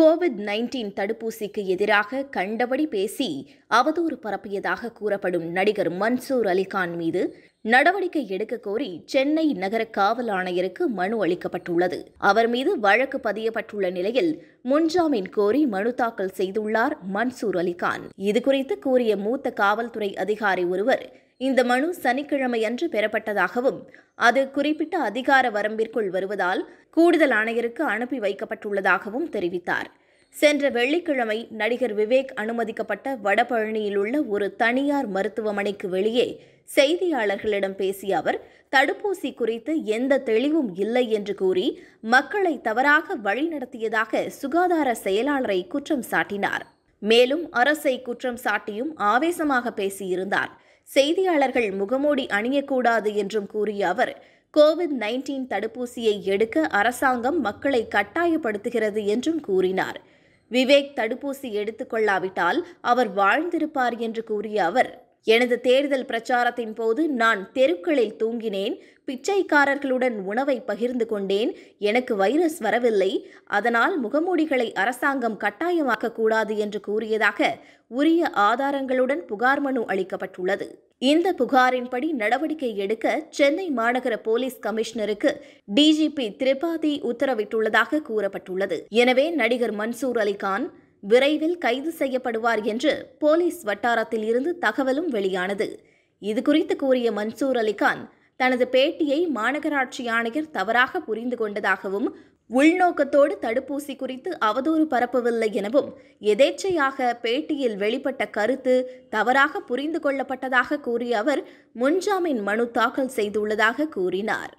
Covid nineteen தடுப்பூசிக்கு எதிராக கண்டபடி பேசி அவதூறு பரப்பியதாக கூறப்படும் நடிகர் மன்சூர் அலிகான் மீது நடவடிக்கை எடுக்க கோரி சென்னை நகர காவல் ஆணையருக்கு மனு அளிக்கப்பட்டுள்ளது அவர் மீது வழக்கு பதியப்பட்டுள்ள நிலையில் முன்ஜாமீன் கோரி மனு தாக்கல் செய்துள்ளார் மன்சூர் அலிகான் இதுகுறித்து கூறிய மூத்த காவல்துறை அதிகாரி ஒருவர் இந்த மனு சனிக்கிழமை அன்று பெறப்பட்டதாகவும் அது குறிப்பிட்ட அதிகார வரம்பிற்குள் வருவதால் கூடுதல் ஆணையருக்கு அனுப்பி வைக்கப்பட்டுள்ளதாகவும் தெரிவித்தார் சென்ற வெள்ளிக்கிழமை நடிகர் விவேக் அனுமதிக்கப்பட்ட வடபழனியில் உள்ள ஒரு தனியார் மருத்துவமனைக்கு வெளியே செய்தியாளர்களிடம் பேசிய அவர் தடுப்பூசி குறித்து எந்த தெளிவும் இல்லை என்று கூறி மக்களை தவறாக வழிநடத்தியதாக சுகாதார செயலாளரை குற்றம் சாட்டினார் மேலும் அரசை குற்றம் சாட்டியும் ஆவேசமாக பேசியிருந்தார் செய்தியாளர்கள் முகமூடி அணியக்கூடாது என்றும் கூறிய அவர் கோவிட் நைன்டீன் தடுப்பூசியை எடுக்க அரசாங்கம் மக்களை கட்டாயப்படுத்துகிறது என்றும் கூறினார் விவேக் தடுப்பூசி எடுத்துக்கொள்ளாவிட்டால் அவர் வாழ்ந்திருப்பார் என்று கூறிய அவர் எனது தேர்தல் பிரச்சாரத்தின் போது நான் தெருக்களில் தூங்கினேன் பிச்சைக்காரர்களுடன் உணவை பகிர்ந்து கொண்டேன் எனக்கு வைரஸ் வரவில்லை அதனால் முகமூடிகளை அரசாங்கம் கட்டாயமாக்கக்கூடாது என்று கூறியதாக உரிய ஆதாரங்களுடன் புகார் மனு அளிக்கப்பட்டுள்ளது இந்த புகாரின்படி நடவடிக்கை எடுக்க சென்னை மாநகர போலீஸ் கமிஷனருக்கு டிஜிபி திரிபாதி உத்தரவிட்டுள்ளதாக கூறப்பட்டுள்ளது எனவே நடிகர் மன்சூர் அலிகான் விரைவில் கைது செய்யப்படுவார் என்று போலீஸ் வட்டாரத்தில் இருந்து தகவலும் வெளியானது இது குறித்து கூறிய மன்சூர் அலிகான் தனது பேட்டியை மாநகராட்சி ஆணையர் தவறாக புரிந்து கொண்டதாகவும் உள்நோக்கத்தோடு தடுப்பூசி குறித்து அவதூறு பரப்பவில்லை எனவும் எதேச்சையாக பேட்டியில் வெளிப்பட்ட கருத்து தவறாக புரிந்து கொள்ளப்பட்டதாக கூறிய அவர் முன்ஜாமீன் மனு தாக்கல் செய்துள்ளதாக கூறினார்